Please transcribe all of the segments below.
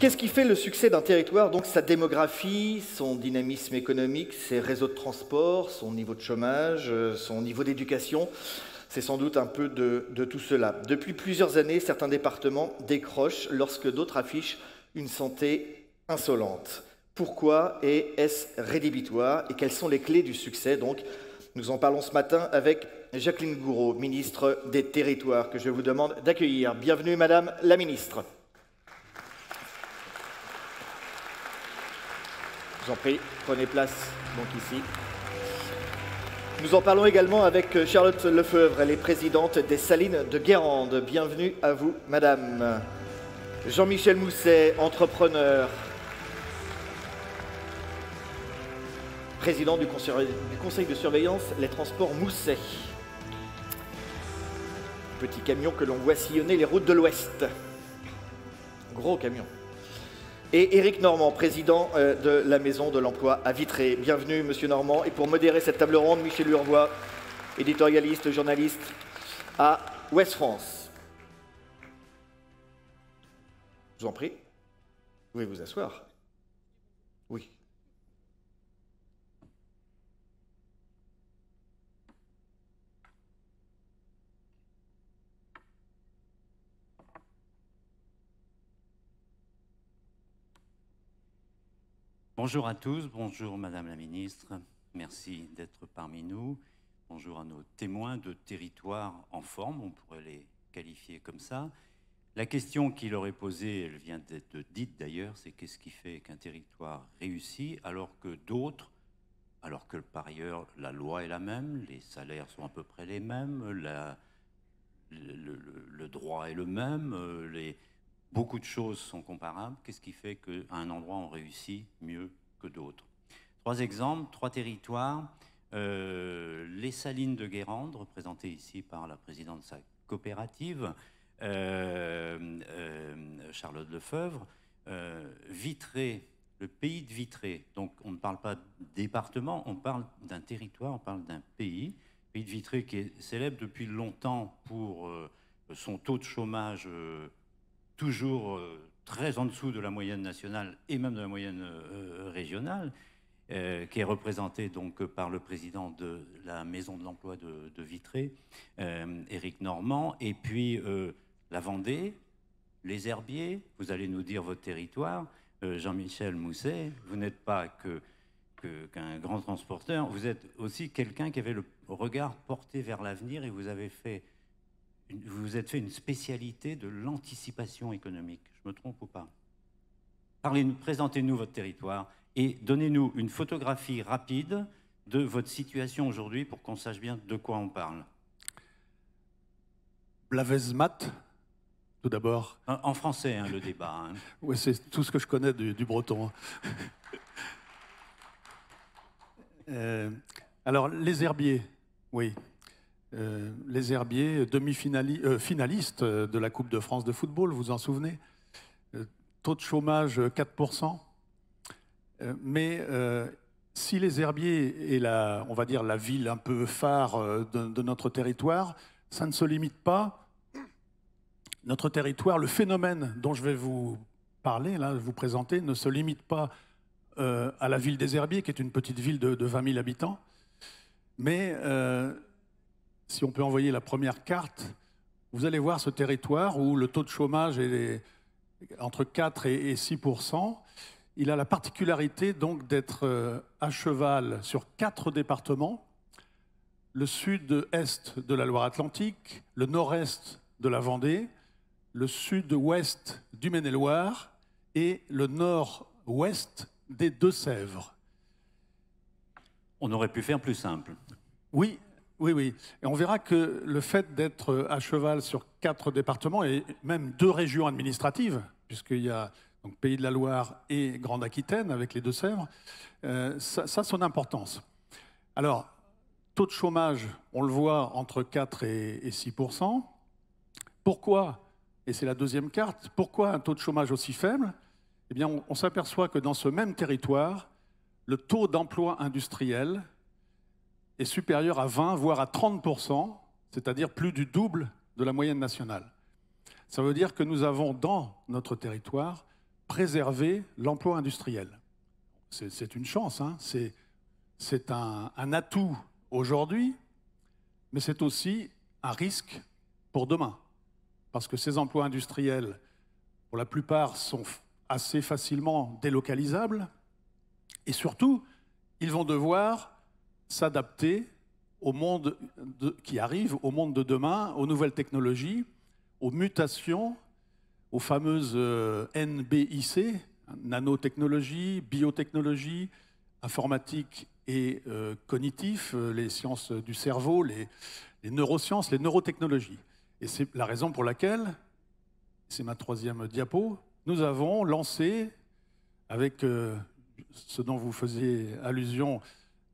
Qu'est-ce qui fait le succès d'un territoire Donc sa démographie, son dynamisme économique, ses réseaux de transport, son niveau de chômage, euh, son niveau d'éducation. C'est sans doute un peu de, tout cela. Depuis plusieurs années, certains départements décrochent lorsque d'autres affichent une santé insolente. Pourquoi et est-ce rédhibitoire Et quelles sont les clés du succès Donc, nous en parlons ce matin avec Jacqueline Gouraud, ministre des Territoires, que je vous demande d'accueillir. Bienvenue, Madame la Ministre. Je vous en prie, prenez place donc ici. Nous en parlons également avec euh, Charlotte Lefeuvre, elle est présidente des Salines de Guérande. Bienvenue à vous, madame. Jean-Michel Mousset, entrepreneur, président du conseil, du conseil de surveillance Les Transports Mousset. Petit camion que l'on voit sillonner les routes de l'Ouest. Gros camion et Éric Normand, président euh, de la Maison de l'Emploi à Vitré. Bienvenue, Monsieur Normand. Et pour modérer cette table ronde, Michel Urvois, éditorialiste, journaliste à Ouest France. Je vous en prie, vous pouvez vous asseoir. Oui. Bonjour à tous, bonjour Madame la Ministre, merci d'être parmi nous. Bonjour à nos témoins de territoire en forme, on pourrait les qualifier comme ça. La question qui leur est posée, elle vient d'être dite d'ailleurs, c'est qu'est-ce qui fait qu'un territoire réussit alors que d'autres, alors que par ailleurs la loi est la même, les salaires sont à peu près les mêmes, le, le, droit est le même, euh, les, beaucoup de choses sont comparables, qu'est-ce qui fait qu'à un endroit on réussit mieux que d'autres Trois exemples, trois territoires. Euh, les salines de Guérande, représentées ici par la présidente de sa coopérative, euh, euh, Charlotte Lefebvre, Vitré, le pays de Vitré. Donc on ne parle pas de département, on parle d'un territoire, on parle d'un pays. Le pays de Vitré qui est célèbre depuis longtemps pour son taux de chômage toujours euh, très en dessous de la moyenne nationale et même de la moyenne euh, euh, régionale, qui est représentée donc par le président de la Maison de l'Emploi de, Vitré, Éric Normand, et puis la Vendée, les Herbiers, vous allez nous dire votre territoire, Jean-Michel Mousset, vous n'êtes pas que qu'un grand transporteur, vous êtes aussi quelqu'un qui avait le regard porté vers l'avenir et vous avez fait vous vous êtes fait une spécialité de l'anticipation économique. Je me trompe ou pas présentez-nous votre territoire et donnez-nous une photographie rapide de votre situation aujourd'hui pour qu'on sache bien de quoi on parle. Blavezmat, tout d'abord. En français, hein, le débat. Ouais, hein. oui, c'est tout ce que je connais du, breton. Euh, alors, les herbiers, oui, euh, les Herbiers, euh, demi-finalistes euh, de la Coupe de France de football, vous vous en souvenez Taux de chômage 4%. mais si les Herbiers est la, on va dire, la ville un peu phare de, notre territoire, ça ne se limite pas. Notre territoire, le phénomène dont je vais vous parler, là, vous présenter, ne se limite pas à la ville des Herbiers, qui est une petite ville de, de 20 000 habitants, mais si on peut envoyer la première carte, vous allez voir ce territoire où le taux de chômage est entre 4 et 6 Il a la particularité donc d'être euh, à cheval sur quatre départements le sud-est de la Loire-Atlantique, le nord-est de la Vendée, le sud-ouest du Maine-et-Loire et le nord-ouest des Deux-Sèvres. On aurait pu faire plus simple. Oui, oui, oui. Et on verra que le fait d'être à cheval sur quatre départements et même deux régions administratives, puisqu'il y a donc Pays de la Loire et Grande Aquitaine avec les Deux-Sèvres, euh, ça, a son importance. Alors, taux de chômage, on le voit entre 4 et, 6 Pourquoi Et c'est la deuxième carte. Pourquoi un taux de chômage aussi faible Eh bien, on s'aperçoit que dans ce même territoire, le taux d'emploi industriel est supérieur à 20, voire à 30%, c'est-à-dire plus du double de la moyenne nationale. Ça veut dire que nous avons dans notre territoire préservé l'emploi industriel. C'est une chance, hein. c'est un atout aujourd'hui, mais c'est aussi un risque pour demain. Parce que ces emplois industriels, pour la plupart, sont assez facilement délocalisables. Et surtout, ils vont devoir s'adapter au monde qui arrive, au monde de demain, aux nouvelles technologies, aux mutations, aux fameuses euh, NBIC, nanotechnologie, biotechnologie, informatique et euh, cognitif, euh, les sciences du cerveau, les, neurosciences, les neurotechnologies. Et c'est la raison pour laquelle, c'est ma troisième diapo, nous avons lancé, avec ce dont vous faisiez allusion,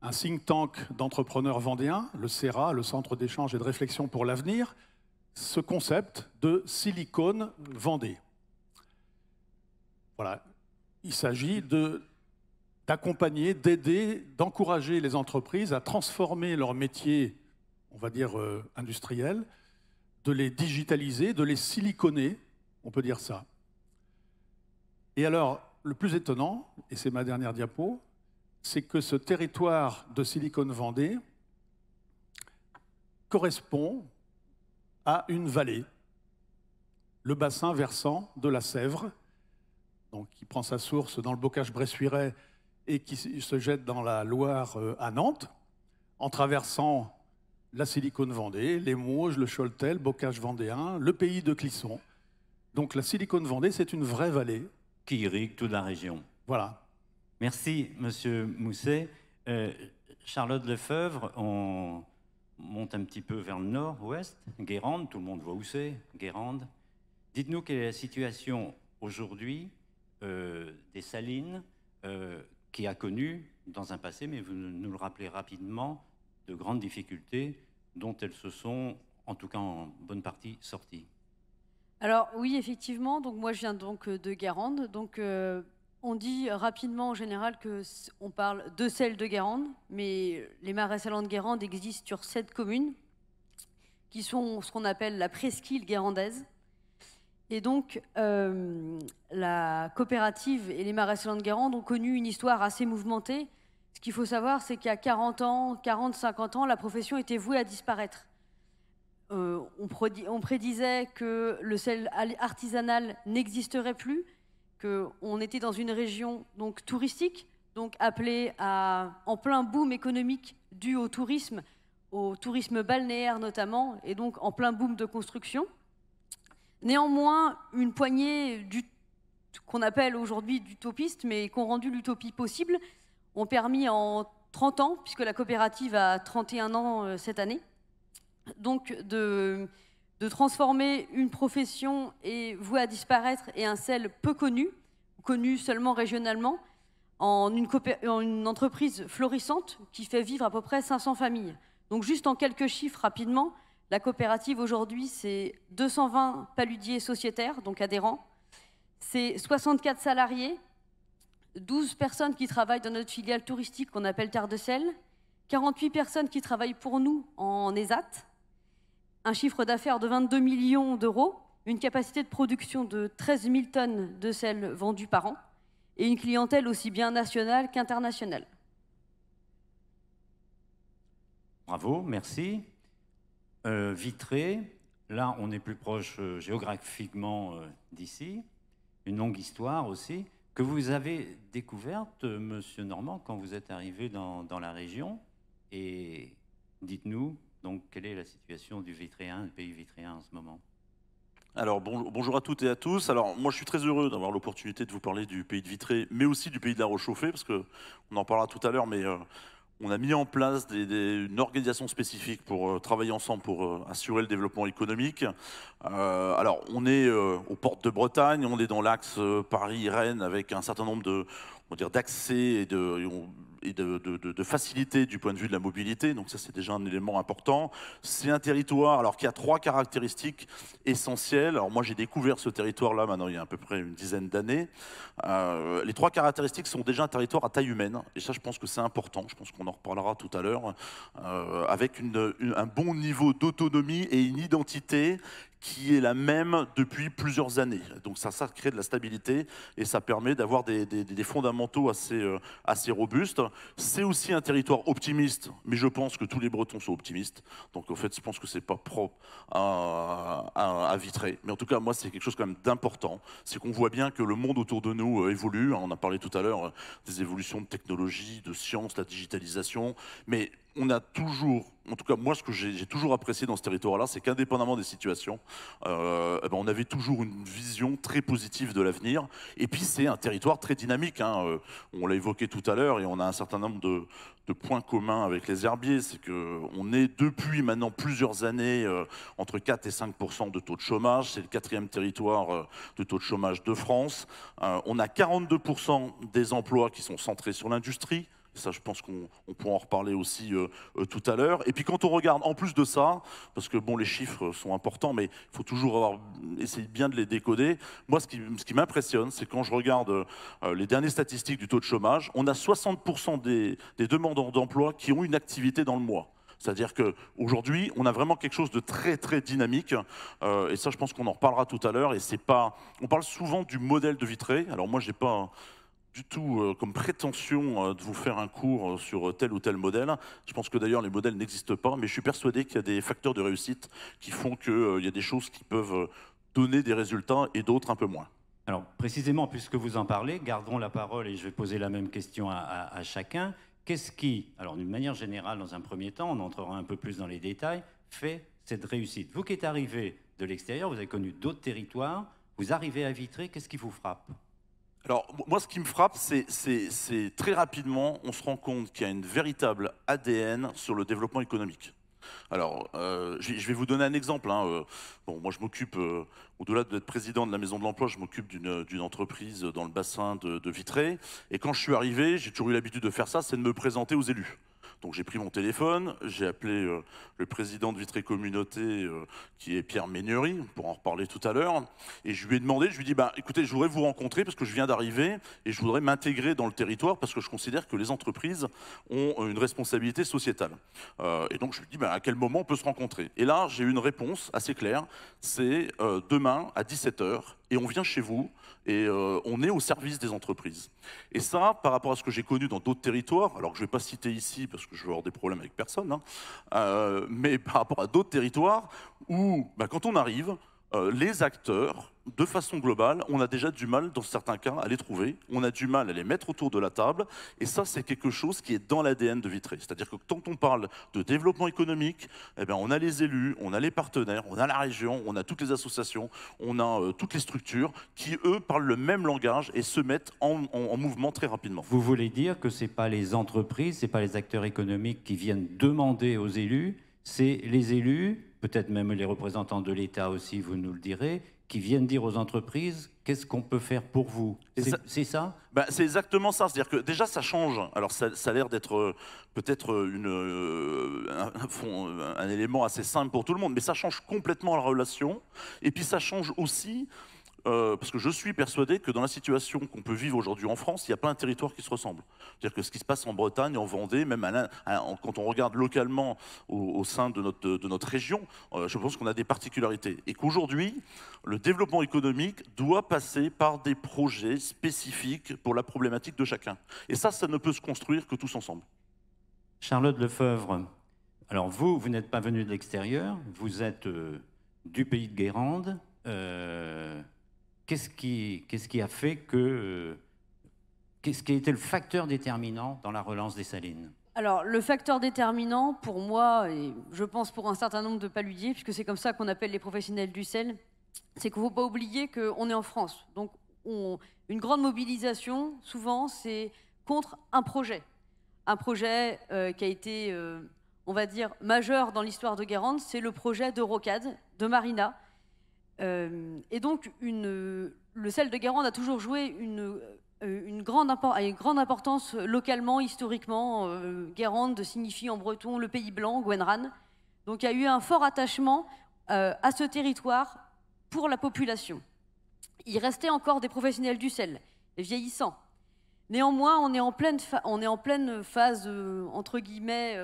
un think tank d'entrepreneurs vendéens, le CERA, le Centre d'échange et de réflexion pour l'avenir, ce concept de silicone Vendée. Voilà. Il s'agit d'accompagner, d'aider, d'encourager les entreprises à transformer leur métier, on va dire euh, industriel, de les digitaliser, de les siliconer, on peut dire ça. Et alors, le plus étonnant, et c'est ma dernière diapo, c'est que ce territoire de silicone Vendée correspond à une vallée, le bassin versant de la Sèvre, donc qui prend sa source dans le bocage bressuire et qui se jette dans la Loire euh, à Nantes, en traversant la Silicone Vendée, les Mauges, le Choltel, Bocage vendéen, le pays de Clisson. Donc la Silicone Vendée, c'est une vraie vallée. Qui irrigue toute la région. Voilà, Merci, Monsieur Mousset. Euh, Charlotte Lefebvre, on monte un petit peu vers le nord, ouest, Guérande, tout le monde voit où c'est, Guérande. Dites-nous quelle est la situation aujourd'hui euh, des salines, euh, qui a connu dans un passé, mais vous nous le rappelez rapidement, de grandes difficultés dont elles se sont, en tout cas en bonne partie, sorties. Alors oui, effectivement. Donc moi, je viens donc de Guérande. Donc on dit rapidement en général qu'on parle de sel de Guérande, mais les marais salants de Guérande existent sur sept communes qui sont ce qu'on appelle la presqu'île guérandaise. Et donc, euh, la coopérative et les marais salants de Guérande ont connu une histoire assez mouvementée. Ce qu'il faut savoir, c'est qu'il y a 40 ans, 40, 50 ans, la profession était vouée à disparaître. Euh, on, prédisait que le sel artisanal n'existerait plus, qu'on était dans une région donc touristique, donc appelée à, en plein boom économique dû au tourisme, au tourisme balnéaire notamment, et donc en plein boom de construction. Néanmoins, une poignée qu'on appelle aujourd'hui d'utopistes, mais qui ont rendu l'utopie possible, ont permis en 30 ans, puisque la coopérative a 31 ans euh, cette année, donc de de transformer une profession et vouée à disparaître et un sel peu connu, connu seulement régionalement, en une, entreprise florissante qui fait vivre à peu près 500 familles. Donc juste en quelques chiffres rapidement, la coopérative aujourd'hui, c'est 220 paludiers sociétaires, donc adhérents, c'est 64 salariés, 12 personnes qui travaillent dans notre filiale touristique qu'on appelle Terre de Sel, 48 personnes qui travaillent pour nous en ESAT, un chiffre d'affaires de 22 millions d'euros, une capacité de production de 13 000 tonnes de sel vendues par an et une clientèle aussi bien nationale qu'internationale. Bravo, merci. Euh, Vitré, là on est plus proche euh, géographiquement euh, d'ici, une longue histoire aussi, que vous avez découverte, monsieur Normand, quand vous êtes arrivé dans la région. Et dites-nous donc, quelle est la situation du vitréen, du pays vitréen en ce moment alors bonjour à toutes et à tous. Alors moi je suis très heureux d'avoir l'opportunité de vous parler du pays de Vitré, mais aussi du pays de la rechauffée, parce que on en parlera tout à l'heure, mais euh, on a mis en place des, une organisation spécifique pour euh, travailler ensemble pour euh, assurer le développement économique. alors, on est aux portes de Bretagne, on est dans l'axe Paris-Rennes avec un certain nombre de, dire, d'accès et, de, et de, facilité du point de vue de la mobilité. Donc ça, c'est déjà un élément important. C'est un territoire alors qui a trois caractéristiques essentielles. Alors moi, j'ai découvert ce territoire-là maintenant il y a à peu près une dizaine d'années. Euh, les trois caractéristiques sont déjà un territoire à taille humaine. Et ça, je pense que c'est important. Je pense qu'on en reparlera tout à l'heure. Euh, avec un bon niveau d'autonomie et une identité qui est la même depuis plusieurs années. Donc ça, ça crée de la stabilité et ça permet d'avoir des, fondamentaux assez, euh, assez robustes. C'est aussi un territoire optimiste, mais je pense que tous les Bretons sont optimistes. Donc en fait, je pense que c'est pas propre à, vitrer. Mais en tout cas, moi, c'est quelque chose quand même d'important. C'est qu'on voit bien que le monde autour de nous euh, évolue. On a parlé tout à l'heure euh, des évolutions de technologie, de science, la digitalisation. Mais on a toujours, en tout cas moi ce que j'ai toujours apprécié dans ce territoire-là, c'est qu'indépendamment des situations, euh, eh ben, on avait toujours une vision très positive de l'avenir. Et puis c'est un territoire très dynamique, hein, euh, on l'a évoqué tout à l'heure, et on a un certain nombre de, points communs avec les herbiers, c'est qu'on est depuis maintenant plusieurs années euh, entre 4 et 5 de taux de chômage, c'est le quatrième territoire de taux de chômage de France. on a 42 des emplois qui sont centrés sur l'industrie, ça, je pense qu'on pourra en reparler aussi euh, euh, tout à l'heure. Et puis quand on regarde, en plus de ça, parce que bon, les chiffres sont importants, mais il faut toujours avoir, essayer bien de les décoder. Moi, ce qui, m'impressionne, c'est quand je regarde euh, les dernières statistiques du taux de chômage, on a 60% des, demandeurs d'emploi qui ont une activité dans le mois. C'est-à-dire qu'aujourd'hui, on a vraiment quelque chose de très très dynamique. et ça, je pense qu'on en reparlera tout à l'heure. Et c'est pas. On parle souvent du modèle de Vitré. Alors moi, j'ai pas du tout euh, comme prétention euh, de vous faire un cours euh, sur tel ou tel modèle. Je pense que d'ailleurs les modèles n'existent pas, mais je suis persuadé qu'il y a des facteurs de réussite qui font qu'il y a des choses qui peuvent donner des résultats et d'autres un peu moins. Alors précisément, puisque vous en parlez, gardons la parole et je vais poser la même question à, chacun. Qu'est-ce qui, alors d'une manière générale, dans un premier temps, on entrera un peu plus dans les détails, fait cette réussite Vous qui êtes arrivé de l'extérieur, vous avez connu d'autres territoires, vous arrivez à vitrer, qu'est-ce qui vous frappe alors, moi, ce qui me frappe, c'est très rapidement, on se rend compte qu'il y a une véritable ADN sur le développement économique. Alors, euh, je vais vous donner un exemple. Hein, euh. moi, je m'occupe, euh, au-delà d'être président de la Maison de l'Emploi, je m'occupe d'une entreprise dans le bassin de, de Vitré. Et quand je suis arrivé, j'ai toujours eu l'habitude de faire ça, c'est de me présenter aux élus. Donc j'ai pris mon téléphone, j'ai appelé euh, le président de Vitré Communauté, euh, qui est Pierre Ménurie pour en reparler tout à l'heure, et je lui ai demandé, je lui ai dit, bah, écoutez, je voudrais vous rencontrer parce que je viens d'arriver et je voudrais m'intégrer dans le territoire parce que je considère que les entreprises ont euh, une responsabilité sociétale. et donc je lui ai dit, bah, à quel moment on peut se rencontrer Et là, j'ai eu une réponse assez claire, c'est demain à 17h et on vient chez vous et euh, on est au service des entreprises. Et ça, par rapport à ce que j'ai connu dans d'autres territoires, alors que je ne vais pas citer ici parce que je veux avoir des problèmes avec personne, hein, euh, mais par rapport à d'autres territoires où, bah, quand on arrive, euh, les acteurs, de façon globale, on a déjà du mal, dans certains cas, à les trouver, on a du mal à les mettre autour de la table, et ça, c'est quelque chose qui est dans l'ADN de Vitré. C'est-à-dire que quand on parle de développement économique, eh bien, on a les élus, on a les partenaires, on a la région, on a toutes les associations, on a euh, toutes les structures qui, eux, parlent le même langage et se mettent en, en mouvement très rapidement. Vous voulez dire que ce n'est pas les entreprises, ce n'est pas les acteurs économiques qui viennent demander aux élus, c'est les élus peut-être même les représentants de l'État aussi, vous nous le direz, qui viennent dire aux entreprises qu'est-ce qu'on peut faire pour vous. C'est ça bah, C'est exactement ça. C'est-à-dire que déjà, ça change. Alors, ça, a l'air d'être euh, peut-être euh, euh, un, élément assez simple pour tout le monde, mais ça change complètement la relation. Et puis, ça change aussi euh, parce que je suis persuadé que dans la situation qu'on peut vivre aujourd'hui en France, il n'y a pas un territoire qui se ressemble. C'est-à-dire que ce qui se passe en Bretagne, en Vendée, même quand on regarde localement au, sein de notre, de, notre région, euh, je pense qu'on a des particularités. Et qu'aujourd'hui, le développement économique doit passer par des projets spécifiques pour la problématique de chacun. Et ça, ça ne peut se construire que tous ensemble. Charlotte Lefebvre, alors vous, vous n'êtes pas venu de l'extérieur, vous êtes euh, du pays de Guérande qu'est-ce qui, qui, a fait que... Qu'est-ce qui a été le facteur déterminant dans la relance des salines alors, le facteur déterminant pour moi, et je pense pour un certain nombre de paludiers, puisque c'est comme ça qu'on appelle les professionnels du sel, c'est qu'il ne faut pas oublier qu'on est en France. Donc, on, une grande mobilisation, souvent, c'est contre un projet. Un projet euh, qui a été, euh, on va dire, majeur dans l'histoire de Guérande, c'est le projet de Rocade, de Marina, euh, et donc, euh, le sel de Guérande a toujours joué euh, une, grande, importance localement, historiquement. Guérande signifie en breton le pays blanc, Gwenran. Donc il y a eu un fort attachement à ce territoire pour la population. Il restait encore des professionnels du sel, vieillissants. Néanmoins, on est en pleine, on est en pleine phase, entre guillemets,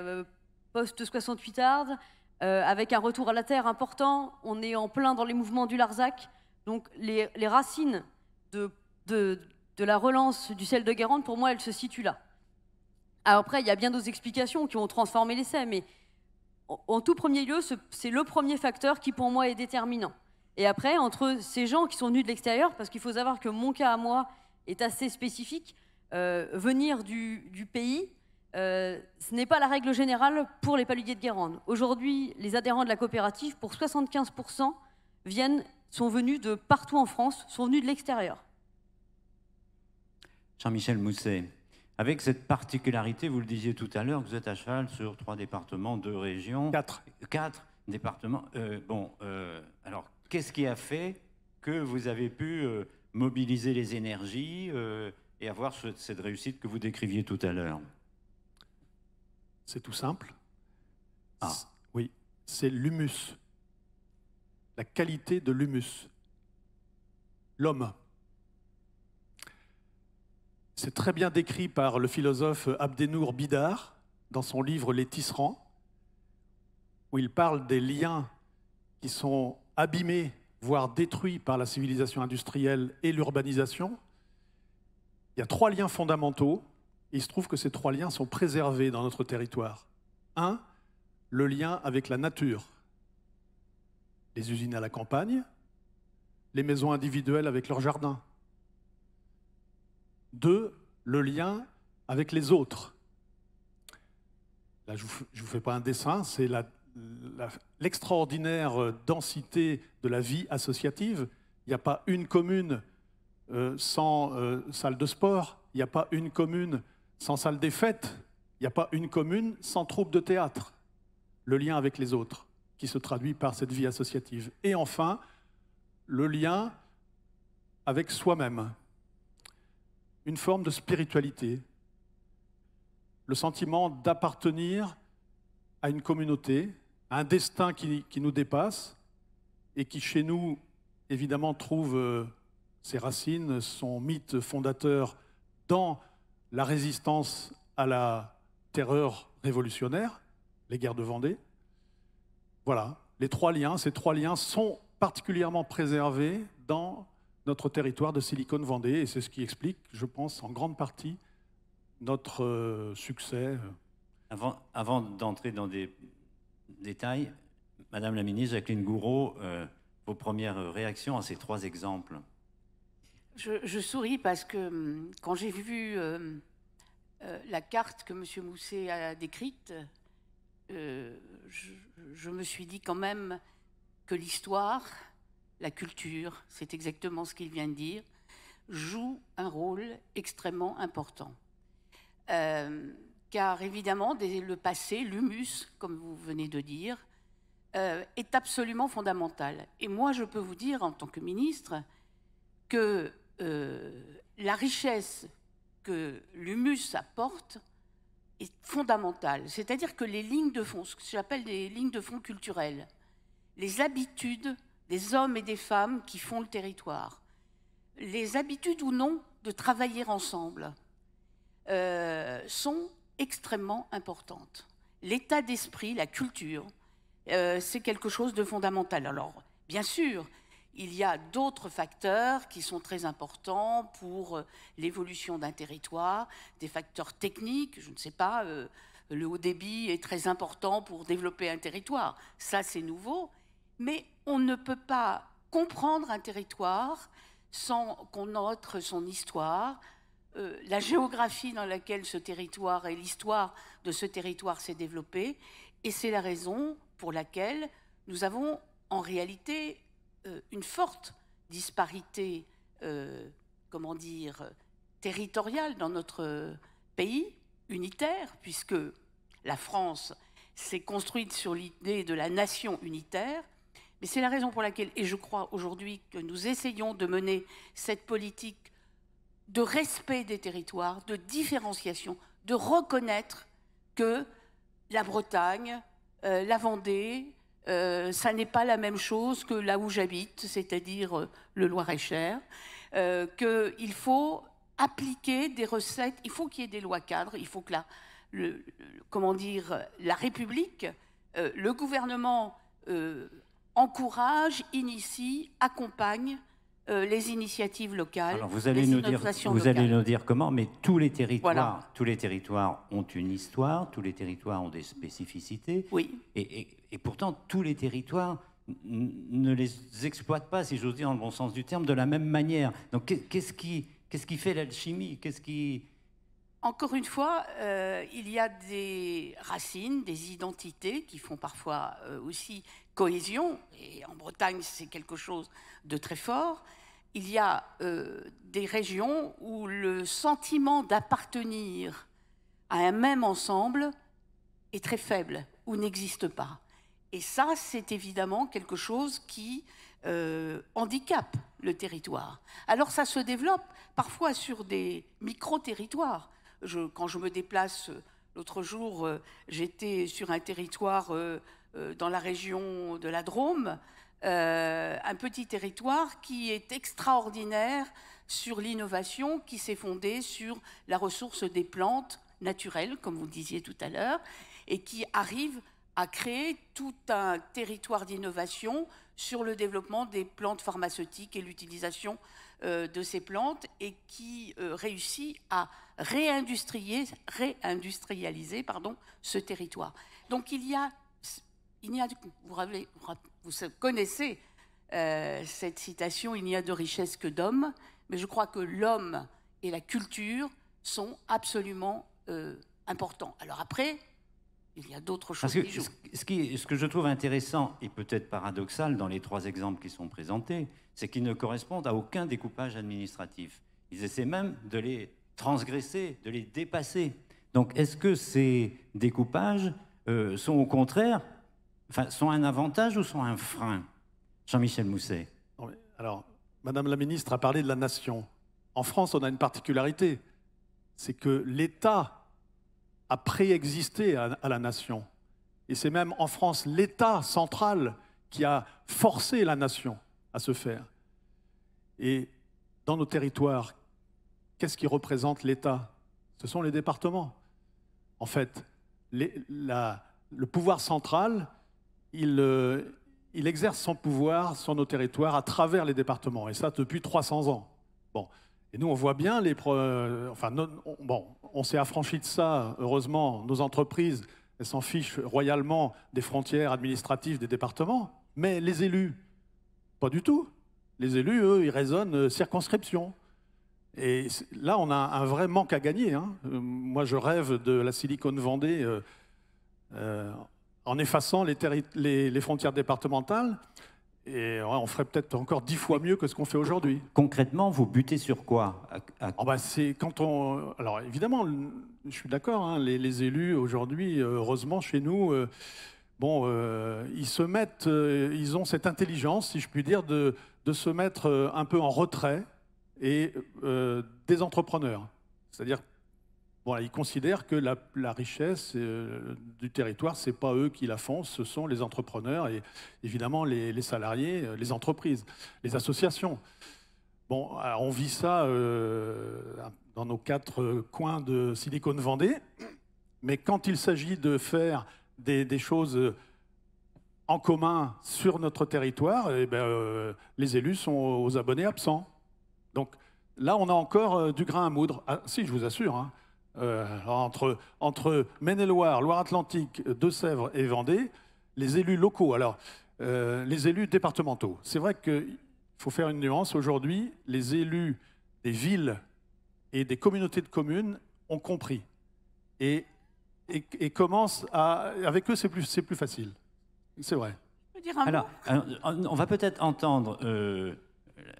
post-68 arde euh, avec un retour à la terre important. On est en plein dans les mouvements du Larzac. Donc les, racines de, la relance du sel de Guérande, pour moi, elles se situent là. après, il y a bien d'autres explications qui ont transformé l'essai, mais en, tout premier lieu, c'est le premier facteur qui, pour moi, est déterminant. Et après, entre ces gens qui sont venus de l'extérieur, parce qu'il faut savoir que mon cas à moi est assez spécifique, euh, venir du pays, euh, ce n'est pas la règle générale pour les paludiers de Guérande. Aujourd'hui, les adhérents de la coopérative, pour 75%, viennent, sont venus de partout en France, sont venus de l'extérieur. Jean-Michel Mousset, avec cette particularité, vous le disiez tout à l'heure, vous êtes à cheval sur trois départements, deux régions. Quatre. Quatre départements. Euh, bon, euh, alors, qu'est-ce qui a fait que vous avez pu mobiliser les énergies et avoir cette réussite que vous décriviez tout à l'heure c'est tout simple. Ah. Oui, c'est l'humus. La qualité de l'humus. L'homme. C'est très bien décrit par le philosophe Abdenour Bidar dans son livre Les Tisserands, où il parle des liens qui sont abîmés, voire détruits par la civilisation industrielle et l'urbanisation. Il y a trois liens fondamentaux il se trouve que ces trois liens sont préservés dans notre territoire. Un, le lien avec la nature. Les usines à la campagne, les maisons individuelles avec leur jardin. Deux, le lien avec les autres. Là, je ne vous, fais pas un dessin, c'est l'extraordinaire densité de la vie associative. Il n'y a pas une commune euh, sans euh, salle de sport, il n'y a pas une commune sans salle des fêtes, il n'y a pas une commune sans troupe de théâtre. Le lien avec les autres, qui se traduit par cette vie associative. Et enfin, le lien avec soi-même. Une forme de spiritualité. Le sentiment d'appartenir à une communauté, à un destin qui, nous dépasse et qui, chez nous, évidemment, trouve euh, ses racines, son mythe fondateur dans la résistance à la terreur révolutionnaire, les guerres de Vendée. Voilà, les trois liens, ces trois liens sont particulièrement préservés dans notre territoire de Silicone Vendée, et c'est ce qui explique, je pense, en grande partie notre euh, succès. Avant, d'entrer dans des détails, Madame la ministre Jacqueline Gouraud, euh, vos premières réactions à ces trois exemples je, souris parce que hum, quand j'ai vu euh, euh, la carte que M. Mousset a décrite, euh, je, me suis dit quand même que l'histoire, la culture, c'est exactement ce qu'il vient de dire, joue un rôle extrêmement important. car évidemment, le passé, l'humus, comme vous venez de dire, est absolument fondamental. Et moi, je peux vous dire, en tant que ministre, que euh, la richesse que l'humus apporte est fondamentale. C'est-à-dire que les lignes de fond, ce que j'appelle des lignes de fond culturelles, les habitudes des hommes et des femmes qui font le territoire, les habitudes ou non de travailler ensemble, euh, sont extrêmement importantes. L'état d'esprit, la culture, euh, c'est quelque chose de fondamental. Alors, bien sûr, il y a d'autres facteurs qui sont très importants pour euh, l'évolution d'un territoire, des facteurs techniques, je ne sais pas, euh, le haut débit est très important pour développer un territoire, ça c'est nouveau, mais on ne peut pas comprendre un territoire sans qu'on note son histoire, euh, la géographie dans laquelle ce territoire et l'histoire de ce territoire s'est développée, et c'est la raison pour laquelle nous avons en réalité euh, une forte disparité, euh, comment dire, territoriale dans notre pays, unitaire, puisque la France s'est construite sur l'idée de la nation unitaire. Mais c'est la raison pour laquelle, et je crois aujourd'hui que nous essayons de mener cette politique de respect des territoires, de différenciation, de reconnaître que la Bretagne, euh, la Vendée, euh, ça n'est pas la même chose que là où j'habite, c'est-à-dire euh, le Loir-et-Cher, euh, qu'il faut appliquer des recettes, il faut qu'il y ait des lois cadres, il faut que la, comment dire, la République, le gouvernement encourage, initie, accompagne euh, les initiatives locales. Alors vous allez, nous dire, vous allez nous dire comment, mais tous les territoires, tous les territoires ont une histoire, tous les territoires ont des spécificités. Et, pourtant, tous les territoires ne les exploitent pas, si j'ose dire, en le bon sens du terme, de la même manière. Donc qu'est-ce qui, fait l'alchimie Qu'est-ce qui encore une fois, euh, il y a des racines, des identités qui font parfois euh, aussi cohésion, et en Bretagne c'est quelque chose de très fort, il y a euh, des régions où le sentiment d'appartenir à un même ensemble est très faible ou n'existe pas. Et ça, c'est évidemment quelque chose qui euh, handicape le territoire. Alors ça se développe parfois sur des micro-territoires. quand je me déplace, l'autre jour, euh, j'étais sur un territoire... Euh, euh, dans la région de la Drôme, euh, un petit territoire qui est extraordinaire sur l'innovation qui s'est fondée sur la ressource des plantes naturelles, comme vous disiez tout à l'heure, et qui arrive à créer tout un territoire d'innovation sur le développement des plantes pharmaceutiques et l'utilisation euh, de ces plantes et qui réussit à réindustrialiser, pardon, ce territoire. Donc il y a il n'y a, vous, vous connaissez euh, cette citation, il n'y a de richesse que d'hommes, mais je crois que l'homme et la culture sont absolument euh, importants. Alors après, il y a d'autres choses. qui ce, ce que je trouve intéressant et peut-être paradoxal dans les trois exemples qui sont présentés, c'est qu'ils ne correspondent à aucun découpage administratif. Ils essaient même de les transgresser, de les dépasser. Donc est-ce que ces découpages euh, sont au contraire sont un avantage ou sont un frein Jean-Michel Mousset. Alors, Madame la ministre a parlé de la nation. En France, on a une particularité, c'est que l'État a préexisté à, la nation. Et c'est même en France l'État central qui a forcé la nation à se faire. Et dans nos territoires, qu'est-ce qui représente l'État Ce sont les départements. En fait, le pouvoir central, euh, il, exerce son pouvoir sur nos territoires à travers les départements, et ça depuis 300 ans. Bon. Et nous, on voit bien les. Euh, enfin, on, bon, on s'est affranchi de ça, heureusement. Nos entreprises, elles s'en fichent royalement des frontières administratives des départements, mais les élus, pas du tout. Les élus, eux, ils raisonnent euh, circonscription. Et là, on a un vrai manque à gagner. Hein. Moi, je rêve de la Silicone Vendée en effaçant les, frontières départementales. Et on ferait peut-être encore dix fois mieux que ce qu'on fait aujourd'hui. Concrètement, vous butez sur quoi ah bah, quand on. Alors évidemment, je suis d'accord. Hein, les, élus aujourd'hui, euh, heureusement chez nous, euh, bon, euh, ils se mettent, ils ont cette intelligence, si je puis dire, de, de se mettre un peu en retrait et des entrepreneurs. C'est-à-dire ils considèrent que la, richesse euh, du territoire, ce n'est pas eux qui la font, ce sont les entrepreneurs et évidemment les, salariés, euh, les entreprises, les associations. Bon, euh, on vit ça dans nos quatre coins de Silicon Vendée, mais quand il s'agit de faire des, choses en commun sur notre territoire, eh ben, les élus sont aux abonnés absents. Donc là, on a encore du grain à moudre. Ah, si, je vous assure. Hein. Euh, entre, entre Maine-et-Loire, Loire-Atlantique, Deux-Sèvres et Vendée, les élus locaux, alors euh, les élus départementaux. C'est vrai qu'il faut faire une nuance. Aujourd'hui, les élus des villes et des communautés de communes ont compris et, et, commencent à... Avec eux, c'est plus, plus facile. C'est vrai. Euh, on va peut-être entendre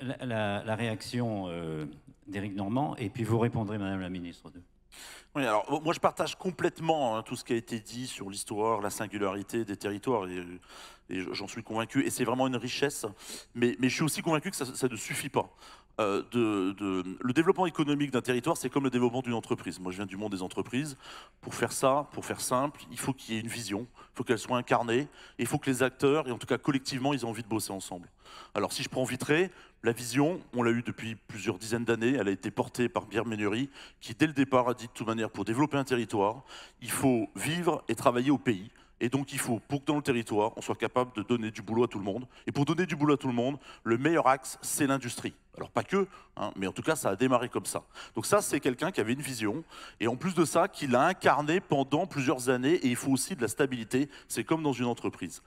la, réaction d'Éric Normand et puis vous répondrez, Madame la Ministre. Oui, alors moi je partage complètement hein, tout ce qui a été dit sur l'histoire, la singularité des territoires, et, j'en suis convaincu, et c'est vraiment une richesse, mais, je suis aussi convaincu que ça ne suffit pas. Euh, le développement économique d'un territoire, c'est comme le développement d'une entreprise. Moi, je viens du monde des entreprises. Pour faire ça, pour faire simple, il faut qu'il y ait une vision, il faut qu'elle soit incarnée, il faut que les acteurs, et en tout cas collectivement, ils aient envie de bosser ensemble. Alors, si je prends Vitré, la vision, on l'a eue depuis plusieurs dizaines d'années, elle a été portée par Pierre Ménury, qui dès le départ a dit de toute manière, pour développer un territoire, il faut vivre et travailler au pays. Et donc il faut, pour que dans le territoire, on soit capable de donner du boulot à tout le monde. Et pour donner du boulot à tout le monde, le meilleur axe, c'est l'industrie. Alors pas que, hein, mais en tout cas, ça a démarré comme ça. Donc ça, c'est quelqu'un qui avait une vision, et en plus de ça, qui l'a incarné pendant plusieurs années, et il faut aussi de la stabilité, c'est comme dans une entreprise.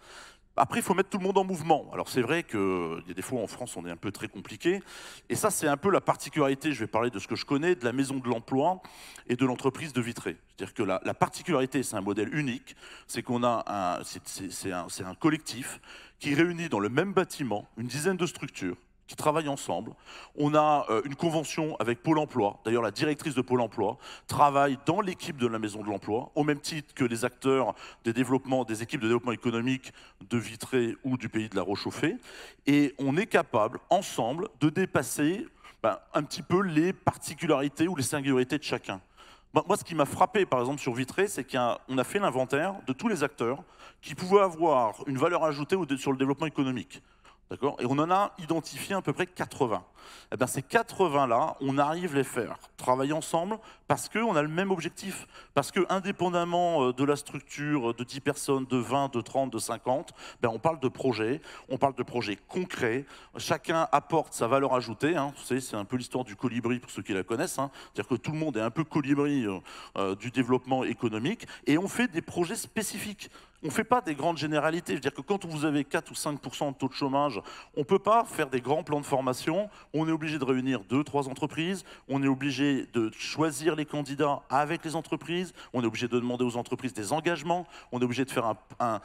Après, il faut mettre tout le monde en mouvement. Alors c'est vrai qu'il y a des fois en France, on est un peu très compliqué. Et ça, c'est un peu la particularité, je vais parler de ce que je connais, de la maison de l'emploi et de l'entreprise de Vitré. C'est-à-dire que la, particularité, c'est un modèle unique, c'est qu'on a un, c'est un, un collectif qui réunit dans le même bâtiment une dizaine de structures qui travaillent ensemble. On a euh, une convention avec Pôle emploi. D'ailleurs, la directrice de Pôle emploi travaille dans l'équipe de la Maison de l'Emploi, au même titre que les acteurs des, développements, des équipes de développement économique de Vitré ou du pays de la Rochauffée. Et on est capable, ensemble, de dépasser ben, un petit peu les particularités ou les singularités de chacun. moi, ce qui m'a frappé, par exemple, sur Vitré, c'est qu'on a fait l'inventaire de tous les acteurs qui pouvaient avoir une valeur ajoutée sur le développement économique. D'accord Et on en a identifié à peu près 80. Eh bien ces 80-là, on arrive les faire, travailler ensemble, parce qu'on a le même objectif. Parce que, indépendamment euh, de la structure de 10 personnes, de 20, de 30, de 50, ben on parle de projets, on parle de projets concrets. Chacun apporte sa valeur ajoutée. Hein. Vous savez, c'est un peu l'histoire du colibri pour ceux qui la connaissent. Hein. C'est-à-dire que tout le monde est un peu colibri euh, euh, du développement économique. Et on fait des projets spécifiques on ne fait pas des grandes généralités. Je veux dire que quand vous avez 4 ou 5 de taux de chômage, on ne peut pas faire des grands plans de formation. On est obligé de réunir deux, trois entreprises. On est obligé de choisir les candidats avec les entreprises. On est obligé de demander aux entreprises des engagements. On est obligé de faire un,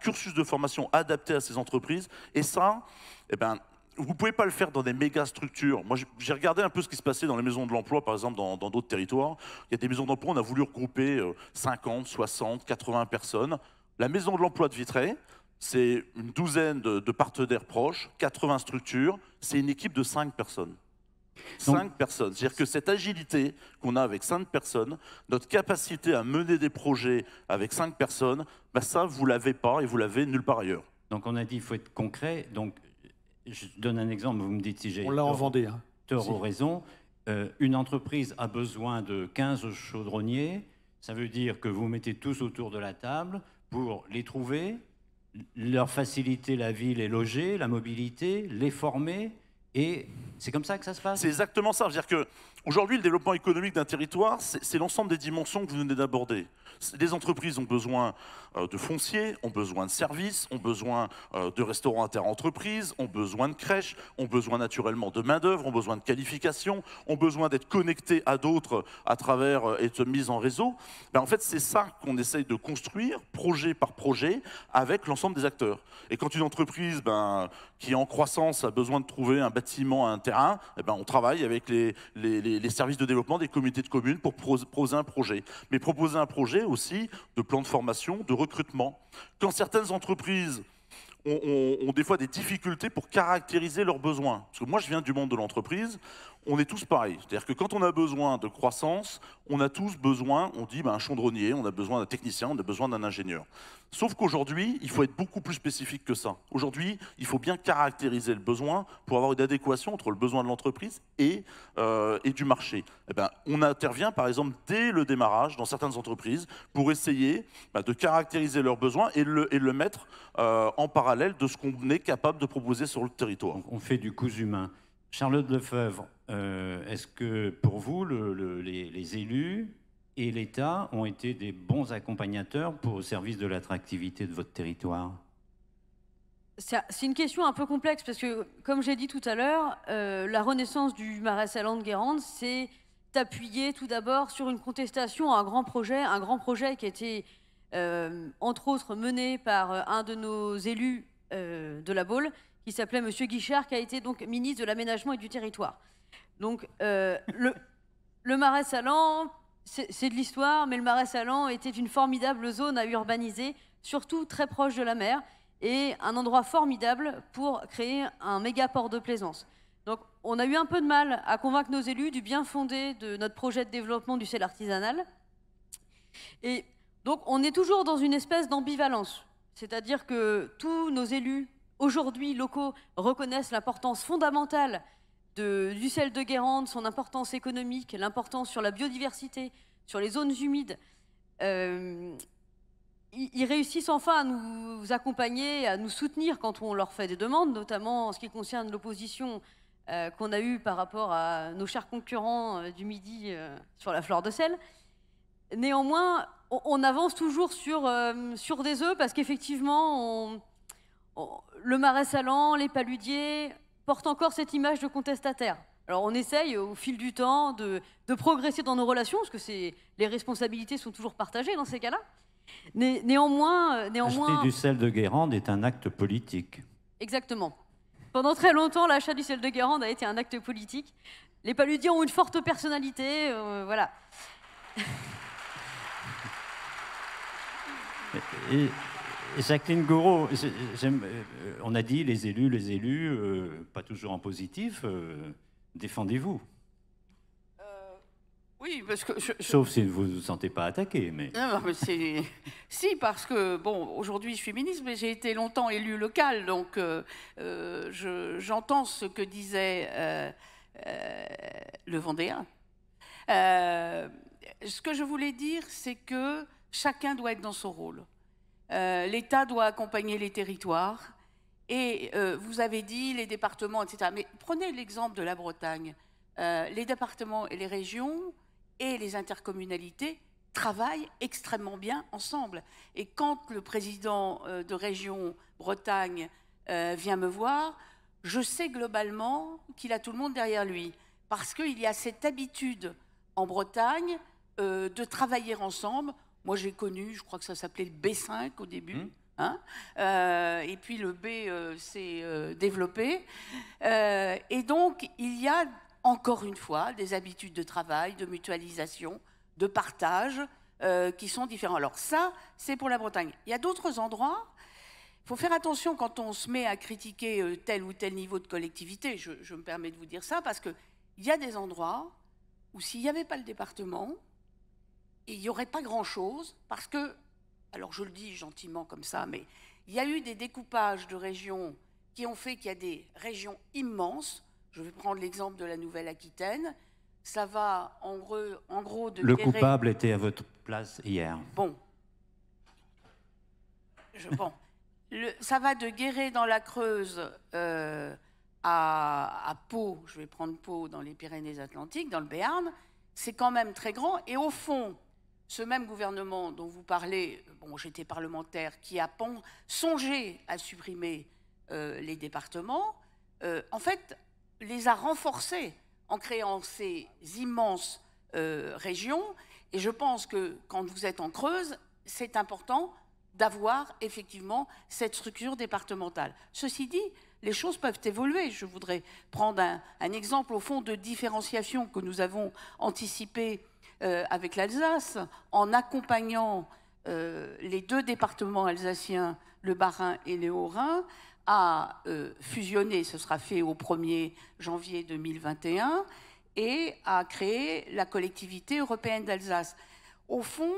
cursus de formation adapté à ces entreprises. Et ça, eh bien vous ne pouvez pas le faire dans des méga structures. Moi, j'ai regardé un peu ce qui se passait dans les maisons de l'emploi, par exemple, dans d'autres territoires. Il y a des maisons d'emploi, on a voulu regrouper 50, 60, 80 personnes. La maison de l'emploi de Vitré, c'est une douzaine de, partenaires proches, 80 structures, c'est une équipe de 5 personnes. 5 personnes. C'est-à-dire que cette agilité qu'on a avec 5 personnes, notre capacité à mener des projets avec 5 personnes, bah, ça, vous l'avez pas et vous l'avez nulle part ailleurs. Donc on a dit qu'il faut être concret. Donc je donne un exemple, vous me dites si j'ai. On l'a en Hein. Tort raison. Euh, une entreprise a besoin de 15 chaudronniers. Ça veut dire que vous mettez tous autour de la table pour les trouver, leur faciliter la vie, les loger, la mobilité, les former. Et c'est comme ça que ça se passe C'est exactement ça. Je veux dire que aujourd'hui, le développement économique d'un territoire, c'est l'ensemble des dimensions que vous venez d'aborder. Les entreprises ont besoin euh, de fonciers, ont besoin de services, ont besoin euh, de restaurants inter-entreprises, ont besoin de crèches, ont besoin naturellement de main-d'œuvre, ont besoin de qualifications, ont besoin d'être connectés à d'autres à travers et euh, de mise en réseau. Ben, en fait, c'est ça qu'on essaye de construire projet par projet avec l'ensemble des acteurs. Et quand une entreprise ben, qui est en croissance a besoin de trouver un bâtiment, un terrain, et eh ben, on travaille avec les, les, les, services de développement des communautés de communes pour proposer un projet. Mais proposer un projet aussi de plan de formation, de recrutement, quand certaines entreprises ont, ont, des fois des difficultés pour caractériser leurs besoins. Parce que moi, je viens du monde de l'entreprise, on est tous pareils. C'est-à-dire que quand on a besoin de croissance, on a tous besoin, on dit ben, un on a besoin d'un technicien, on a besoin d'un ingénieur. Sauf qu'aujourd'hui, il faut être beaucoup plus spécifique que ça. Aujourd'hui, il faut bien caractériser le besoin pour avoir une adéquation entre le besoin de l'entreprise et, euh, et du marché. Et eh ben, on intervient par exemple dès le démarrage dans certaines entreprises pour essayer ben, de caractériser leurs besoins et le, et le mettre euh, en parallèle de ce qu'on est capable de proposer sur le territoire. On fait du coût humain. Charlotte Lefebvre, euh, est-ce que pour vous, les, élus et l'État ont été des bons accompagnateurs pour au service de l'attractivité de votre territoire c'est une question un peu complexe parce que, comme j'ai dit tout à l'heure, euh, la renaissance du maréchal de Guérande, c'est appuyée tout d'abord sur une contestation à un grand projet, un grand projet qui a été, euh, entre autres, mené par un de nos élus de la Baule, qui s'appelait Monsieur Guichard, qui a été donc ministre de l'aménagement et du territoire. Donc euh, le, le marais salant, c'est de l'histoire, mais le marais salant était une formidable zone à urbaniser, surtout très proche de la mer, et un endroit formidable pour créer un méga port de plaisance. Donc on a eu un peu de mal à convaincre nos élus du bien fondé de notre projet de développement du sel artisanal. Et donc on est toujours dans une espèce d'ambivalence, c'est-à-dire que tous nos élus aujourd'hui locaux reconnaissent l'importance fondamentale de, du sel de Guérande, son importance économique, l'importance sur la biodiversité, sur les zones humides. Euh, ils, réussissent enfin à nous accompagner, à nous soutenir quand on leur fait des demandes, notamment en ce qui concerne l'opposition euh, qu'on a eue par rapport à nos chers concurrents euh, du Midi sur la flore de sel. Néanmoins, on, avance toujours sur, sur des œufs parce qu'effectivement, on Oh, le marais salant, les paludiers portent encore cette image de contestataire. Alors on essaye euh, au fil du temps de, progresser dans nos relations, parce que les responsabilités sont toujours partagées dans ces cas-là. néanmoins, euh, néanmoins... Acheter du sel de Guérande est un acte politique. Exactement. Pendant très longtemps, l'achat du sel de Guérande a été un acte politique. Les paludiers ont une forte personnalité, euh, voilà. et... Jacqueline Gouraud, euh, on a dit les élus, les élus, euh, pas toujours en positif, euh, défendez-vous. oui, parce que. Sauf si vous ne vous sentez pas attaqué, mais. si, parce que, bon, aujourd'hui je suis ministre, mais j'ai été longtemps élu local, donc j'entends ce que disait le Vendéen. ce que je voulais dire, c'est que chacun doit être dans son rôle. Euh, L'État doit accompagner les territoires. Et euh, vous avez dit les départements, etc. Mais prenez l'exemple de la Bretagne. Euh, les départements et les régions et les intercommunalités travaillent extrêmement bien ensemble. Et quand le président de région Bretagne vient me voir, je sais globalement qu'il a tout le monde derrière lui. Parce qu'il y a cette habitude en Bretagne de travailler ensemble moi, j'ai connu, je crois que ça s'appelait le B5 au début. Hmm. Hein euh, et puis le B euh, s'est euh, développé. et donc, il y a encore une fois des habitudes de travail, de mutualisation, de partage qui sont différents. Alors ça, c'est pour la Bretagne. Il y a d'autres endroits. Il faut faire attention quand on se met à critiquer tel ou tel niveau de collectivité. Je, je me permets de vous dire ça parce qu'il y a des endroits où s'il n'y avait pas le département, il n'y aurait pas grand-chose parce que, alors je le dis gentiment comme ça, mais il y a eu des découpages de régions qui ont fait qu'il y a des régions immenses. Je vais prendre l'exemple de la Nouvelle-Aquitaine. Ça va en gros, en gros de. Le coupable était à votre place hier. Bon. Je, bon. ça va de Guéret dans la Creuse euh, à, à Pau, je vais prendre Pau dans les Pyrénées-Atlantiques, dans le Béarn, c'est quand même très grand. Et au fond, ce même gouvernement dont vous parlez, bon, j'étais parlementaire, qui a songé à supprimer euh, les départements, euh, en fait, les a renforcés en créant ces immenses euh, régions. Et je pense que quand vous êtes en Creuse, c'est important d'avoir effectivement cette structure départementale. Ceci dit, les choses peuvent évoluer. Je voudrais prendre un, exemple, au fond, de différenciation que nous avons anticipée euh, avec l'Alsace, en accompagnant euh, les deux départements alsaciens, le Bas-Rhin et le Haut-Rhin, à euh, fusionner, ce sera fait au 1er janvier 2021, et à créer la collectivité européenne d'Alsace. Au fond,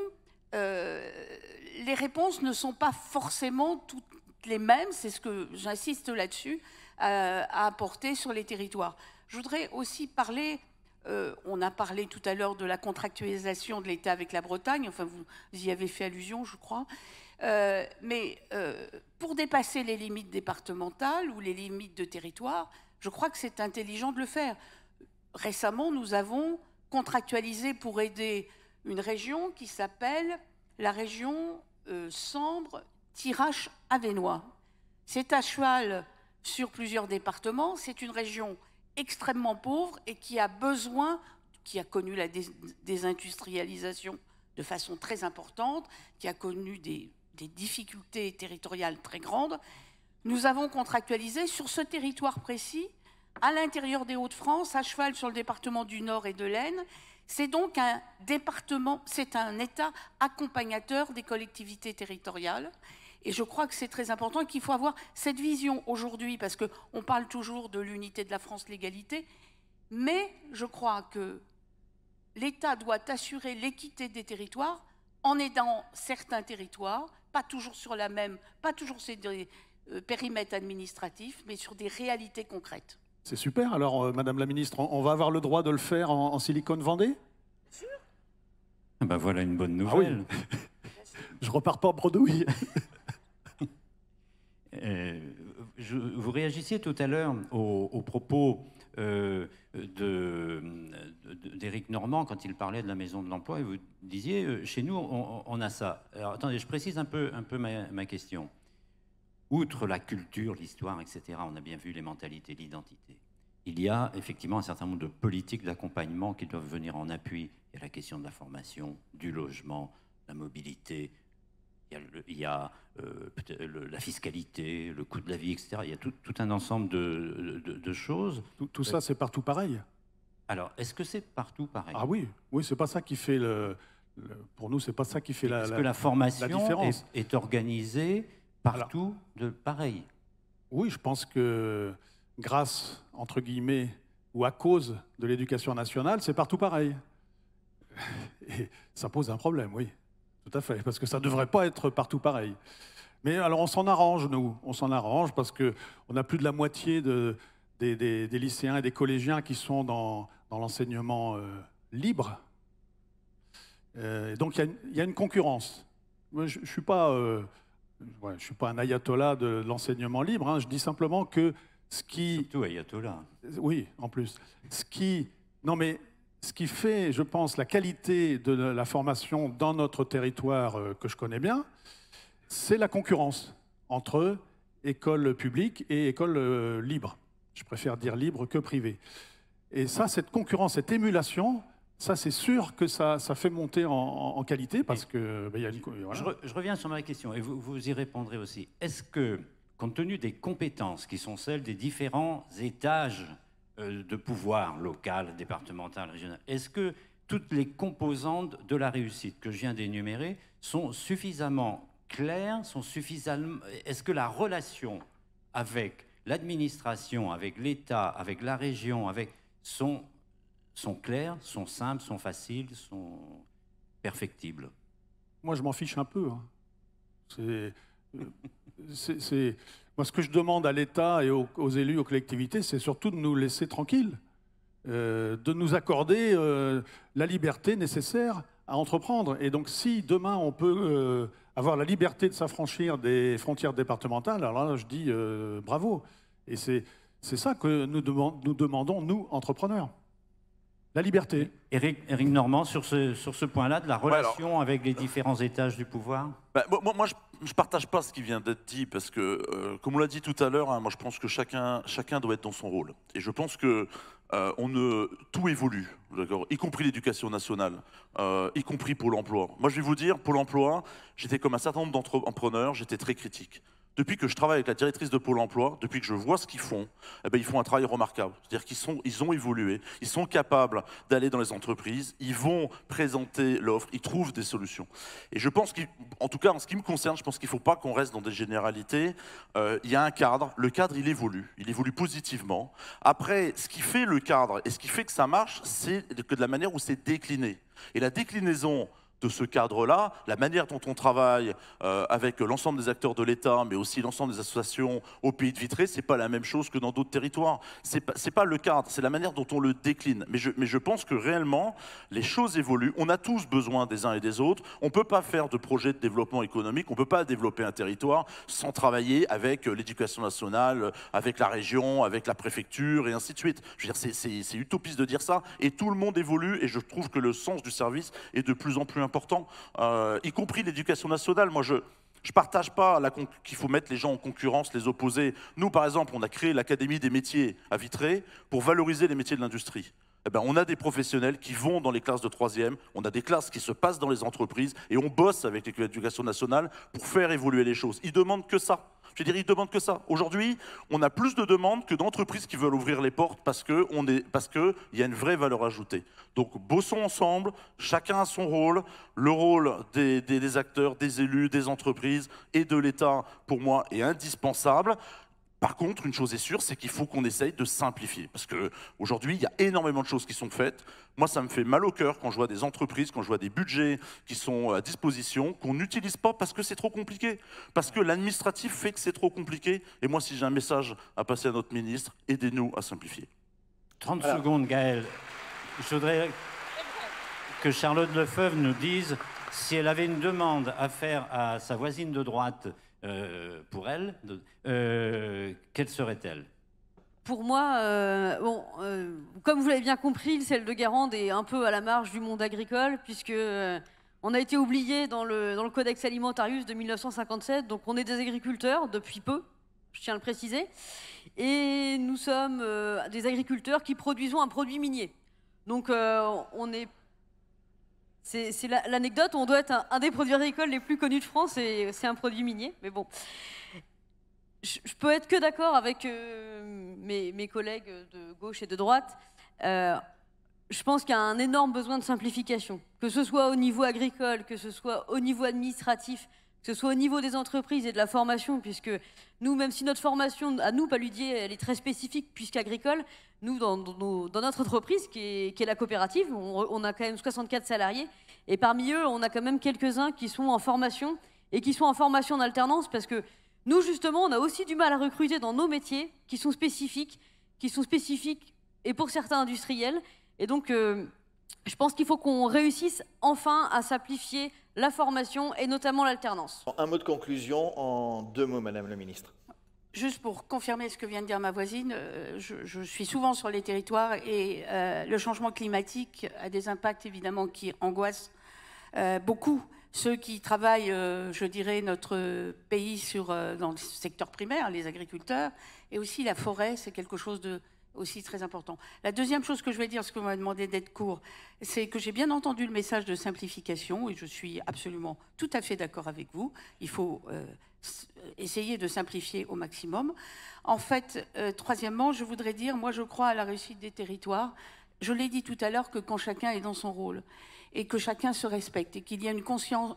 les réponses ne sont pas forcément toutes les mêmes, c'est ce que j'insiste là-dessus, à apporter sur les territoires. Je voudrais aussi parler euh, on a parlé tout à l'heure de la contractualisation de l'État avec la Bretagne, enfin vous y avez fait allusion, je crois. Euh, mais euh, pour dépasser les limites départementales ou les limites de territoire, je crois que c'est intelligent de le faire. Récemment, nous avons contractualisé pour aider une région qui s'appelle la région Sambre tirache Avenois. C'est à cheval sur plusieurs départements. C'est une région extrêmement pauvre et qui a besoin, qui a connu la désindustrialisation de façon très importante, qui a connu des, difficultés territoriales très grandes, nous avons contractualisé sur ce territoire précis, à l'intérieur des Hauts-de-France, à cheval sur le département du Nord et de l'Aisne. C'est donc un département, c'est un État accompagnateur des collectivités territoriales. Et je crois que c'est très important qu'il faut avoir cette vision aujourd'hui, parce qu'on parle toujours de l'unité de la France, l'égalité, mais je crois que l'État doit assurer l'équité des territoires en aidant certains territoires, pas toujours sur la même, pas toujours sur des euh, périmètres administratifs, mais sur des réalités concrètes. C'est super. Alors, euh, Madame la Ministre, on, va avoir le droit de le faire en, Silicone Vendée Bien sûr. ben voilà une bonne ah nouvelle. Je repars pas en bredouille. Euh, je, vous réagissiez tout à l'heure aux, propos euh, d'Éric Normand quand il parlait de la maison de l'emploi et vous disiez euh, chez nous on, a ça. Alors attendez, je précise un peu, un peu ma, ma question. Outre la culture, l'histoire, etc., on a bien vu les mentalités, l'identité. Il y a effectivement un certain nombre de politiques d'accompagnement qui doivent venir en appui. Il y a la question de la formation, du logement, la mobilité, il y a, euh, la fiscalité, le coût de la vie, etc. Il y a tout, un ensemble de, choses. Tout, euh, ça, c'est partout pareil Alors, est-ce que c'est partout pareil Ah oui, oui, c'est pas ça qui fait le. pour nous, c'est pas ça qui fait la. Est-ce que la formation Est, organisée partout de pareil Oui, je pense que grâce, entre guillemets, ou à cause de l'éducation nationale, c'est partout pareil. Et ça pose un problème, oui. Tout à fait, parce que ça ne devrait pas être partout pareil. Mais alors on s'en arrange, nous, on s'en arrange parce qu'on a plus de la moitié des, lycéens et des collégiens qui sont dans, l'enseignement euh, libre. Euh, donc il y, a une concurrence. je ne suis, euh, suis, pas un ayatollah de, l'enseignement libre, hein. je dis simplement que ce qui... tout ayatollah. Oui, en plus. Ce qui... Non mais ce qui fait, je pense, la qualité de la formation dans notre territoire euh, que je connais bien, c'est la concurrence entre école publique et école euh, libre. Je préfère dire libre que privé Et ça, cette concurrence, cette émulation, ça, c'est sûr que ça, fait monter en, qualité parce que. je, reviens sur ma question et vous, vous y répondrez aussi. Est-ce que, compte tenu des compétences qui sont celles des différents étages euh, de pouvoir local, départemental, régional. Est-ce que toutes les composantes de la réussite que je viens d'énumérer sont suffisamment claires, sont suffisamment... Est-ce que la relation avec l'administration, avec l'État, avec la région, avec sont, sont claires, sont simples, sont faciles, sont perfectibles Moi, je m'en fiche un peu. Hein. C'est... Euh, c'est, moi, ce que je demande à l'État et aux, élus, aux collectivités, c'est surtout de nous laisser tranquilles, euh, de nous accorder euh, la liberté nécessaire à entreprendre. Et donc, si demain on peut euh, avoir la liberté de s'affranchir des frontières départementales, alors là, je dis bravo. Et c'est, c'est ça que nous, demandons, nous, demandons, nous entrepreneurs. La liberté. Eric Normand, sur ce, sur ce point-là, de la relation avec les différents étages du pouvoir bah, moi, moi, je je ne partage pas ce qui vient d'être dit parce que, euh, comme on l'a dit tout à l'heure, hein, moi je pense que chacun, chacun doit être dans son rôle. Et je pense que euh, on tout évolue, d'accord, y compris l'éducation nationale, euh, y compris Pôle Emploi. Moi je vais vous dire, Pôle Emploi, j'étais comme un certain nombre d'entrepreneurs, j'étais très critique depuis que je travaille avec la directrice de Pôle emploi, depuis que je vois ce qu'ils font, eh ben, ils font un travail remarquable. C'est-à-dire qu'ils sont, ils ont évolué, ils sont capables d'aller dans les entreprises, ils vont présenter l'offre, ils trouvent des solutions. Et je pense qu'en tout cas, en ce qui me concerne, je pense qu'il ne faut pas qu'on reste dans des généralités. Euh, il y a un cadre, le cadre, il évolue, il évolue positivement. Après, ce qui fait le cadre et ce qui fait que ça marche, c'est que de la manière où c'est décliné. Et la déclinaison de ce cadre-là, la manière dont on travaille euh, avec l'ensemble des acteurs de l'État, mais aussi l'ensemble des associations au pays de Vitré, n'est pas la même chose que dans d'autres territoires. C'est pas, pas le cadre, c'est la manière dont on le décline. Mais je, pense que réellement, les choses évoluent. On a tous besoin des uns et des autres. On ne peut pas faire de projet de développement économique, on ne peut pas développer un territoire sans travailler avec l'éducation nationale, avec la région, avec la préfecture et ainsi de suite. c'est utopiste de dire ça. Et tout le monde évolue et je trouve que le sens du service est de plus en plus important, euh, y compris l'éducation nationale. Moi, je ne partage pas qu'il faut mettre les gens en concurrence, les opposer. Nous, par exemple, on a créé l'Académie des métiers à Vitré pour valoriser les métiers de l'industrie. Eh ben, on a des professionnels qui vont dans les classes de troisième, on a des classes qui se passent dans les entreprises, et on bosse avec l'éducation nationale pour faire évoluer les choses. Ils demandent que ça. Je veux dire, ils demandent que ça. Aujourd'hui, on a plus de demandes que d'entreprises qui veulent ouvrir les portes parce qu'il y a une vraie valeur ajoutée. Donc, bossons ensemble, chacun a son rôle. Le rôle des acteurs, des élus, des entreprises et de l'État, pour moi, est indispensable. Par contre, une chose est sûre, c'est qu'il faut qu'on essaye de simplifier. Parce qu'aujourd'hui, il y a énormément de choses qui sont faites. Moi, ça me fait mal au cœur quand je vois des entreprises, quand je vois des budgets qui sont à disposition, qu'on n'utilise pas parce que c'est trop compliqué. Parce que l'administratif fait que c'est trop compliqué. Et moi, si j'ai un message à passer à notre ministre, aidez-nous à simplifier. 30 secondes, Gaël. Je voudrais que Charlotte Lefeuve nous dise si elle avait une demande à faire à sa voisine de droite euh, pour elle, euh, quelle serait-elle pour moi, euh, bon, comme vous l'avez bien compris, celle de Garande est un peu à la marge du monde agricole, puisque on a été oublié dans le, dans le Codex Alimentarius de 1957, donc on est des agriculteurs depuis peu, je tiens à le préciser, et nous sommes des agriculteurs qui produisons un produit minier. Donc on est c'est l'anecdote, on doit être un, des produits agricoles les plus connus de France et euh, c'est un produit minier, mais bon. Je, peux être que d'accord avec euh, mes, collègues de gauche et de droite. Euh, je pense qu'il y a un énorme besoin de simplification, que ce soit au niveau agricole, que ce soit au niveau administratif, que ce soit au niveau des entreprises et de la formation, puisque nous, même si notre formation à nous, Paludier, elle est très spécifique, puisqu'agricole, nous, dans, notre entreprise, qui est, la coopérative, on, a quand même 64 salariés, et parmi eux, on a quand même quelques-uns qui sont en formation, et qui sont en formation en alternance, parce que nous, justement, on a aussi du mal à recruter dans nos métiers, qui sont spécifiques, qui sont spécifiques, et pour certains industriels, et donc... Euh, je pense qu'il faut qu'on réussisse enfin à simplifier, la formation et notamment l'alternance. Un mot de conclusion en deux mots, Madame la Ministre. Juste pour confirmer ce que vient de dire ma voisine, euh, je, suis souvent sur les territoires et euh, le changement climatique a des impacts évidemment qui angoissent euh, beaucoup ceux qui travaillent, je dirais, notre pays sur, dans le secteur primaire, les agriculteurs, et aussi la forêt, c'est quelque chose de aussi très important. La deuxième chose que je vais dire, ce que m'a demandé d'être court, c'est que j'ai bien entendu le message de simplification et je suis absolument tout à fait d'accord avec vous. Il faut euh, euh, essayer de simplifier au maximum. En fait, euh, troisièmement, je voudrais dire, moi je crois à la réussite des territoires. Je l'ai dit tout à l'heure que quand chacun est dans son rôle et que chacun se respecte et qu'il y a une,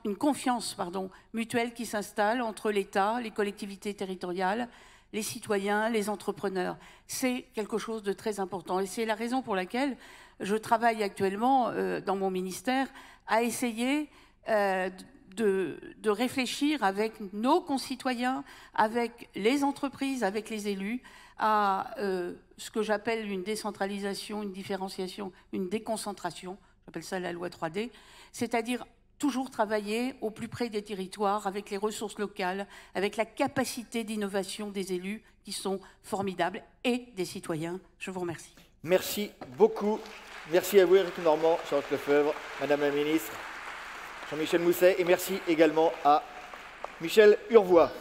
une confiance pardon, mutuelle qui s'installe entre l'État, les collectivités territoriales, les citoyens, les entrepreneurs. C'est quelque chose de très important. Et c'est la raison pour laquelle je travaille actuellement euh, dans mon ministère à essayer euh, de, réfléchir avec nos concitoyens, avec les entreprises, avec les élus, à euh, ce que j'appelle une décentralisation, une différenciation, une déconcentration. J'appelle ça la loi 3D. C'est-à-dire toujours travailler au plus près des territoires, avec les ressources locales, avec la capacité d'innovation des élus qui sont formidables et des citoyens. Je vous remercie. Merci beaucoup. Merci à vous, Eric Normand, Charles Lefebvre, Madame la Ministre, Jean-Michel Mousset, et merci également à Michel Urvois.